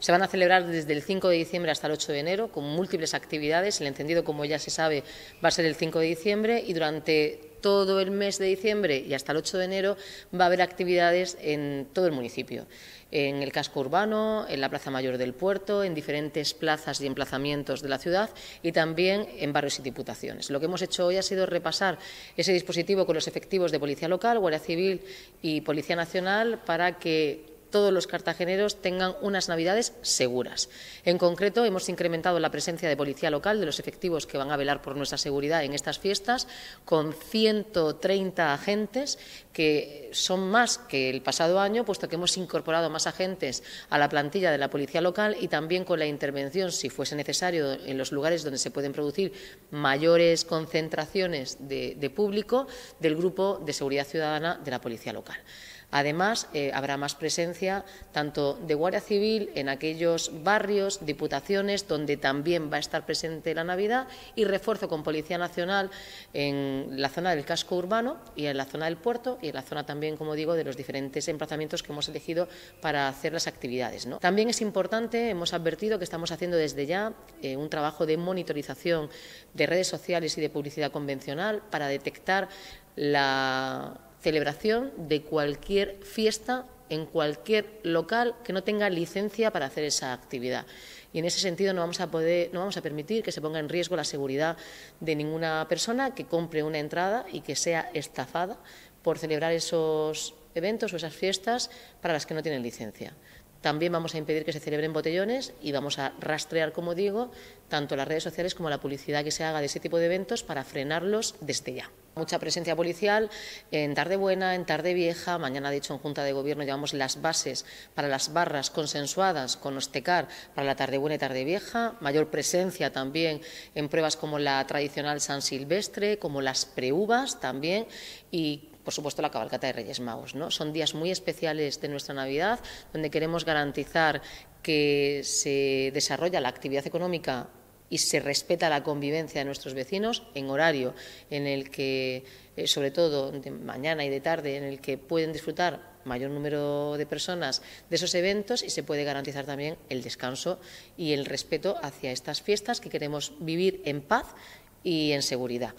Se van a celebrar desde el 5 de diciembre hasta el 8 de enero con múltiples actividades. El encendido, como ya se sabe, va a ser el 5 de diciembre y durante todo el mes de diciembre y hasta el 8 de enero va a haber actividades en todo el municipio, en el casco urbano, en la Plaza Mayor del Puerto, en diferentes plazas y emplazamientos de la ciudad y también en barrios y diputaciones. Lo que hemos hecho hoy ha sido repasar ese dispositivo con los efectivos de Policía Local, Guardia Civil y Policía Nacional para que todos los cartageneros tengan unas Navidades seguras. En concreto, hemos incrementado la presencia de policía local, de los efectivos que van a velar por nuestra seguridad en estas fiestas, con 130 agentes, que son más que el pasado año, puesto que hemos incorporado más agentes a la plantilla de la policía local y también con la intervención, si fuese necesario, en los lugares donde se pueden producir mayores concentraciones de, público del grupo de seguridad ciudadana de la policía local. Además, eh, habrá más presencia tanto de Guardia Civil en aquellos barrios, diputaciones, donde también va a estar presente la Navidad, y refuerzo con Policía Nacional en la zona del casco urbano y en la zona del puerto y en la zona también, como digo, de los diferentes emplazamientos que hemos elegido para hacer las actividades. ¿no? También es importante, hemos advertido que estamos haciendo desde ya eh, un trabajo de monitorización de redes sociales y de publicidad convencional para detectar la celebración de cualquier fiesta en cualquier local que no tenga licencia para hacer esa actividad. Y en ese sentido no vamos a permitir que se ponga en riesgo la seguridad de ninguna persona que compre una entrada y que sea estafada por celebrar esos eventos o esas fiestas para las que no tienen licencia. También vamos a impedir que se celebren botellones y vamos a rastrear, como digo, tanto las redes sociales como la publicidad que se haga de ese tipo de eventos para frenarlos desde ya. Mucha presencia policial en tarde buena, en tarde vieja. Mañana, de hecho, en Junta de Gobierno llevamos las bases para las barras consensuadas con Ostecar para la tarde buena y tarde vieja. Mayor presencia también en pruebas como la tradicional San Silvestre, como las preuvas también y por supuesto, la cabalgata de Reyes Magos. Son días muy especiales de nuestra Navidad, donde queremos garantizar que se desarrolla la actividad económica y se respeta la convivencia de nuestros vecinos en horario en el que, eh, sobre todo de mañana y de tarde, en el que pueden disfrutar mayor número de personas de esos eventos y se puede garantizar también el descanso y el respeto hacia estas fiestas que queremos vivir en paz y en seguridad.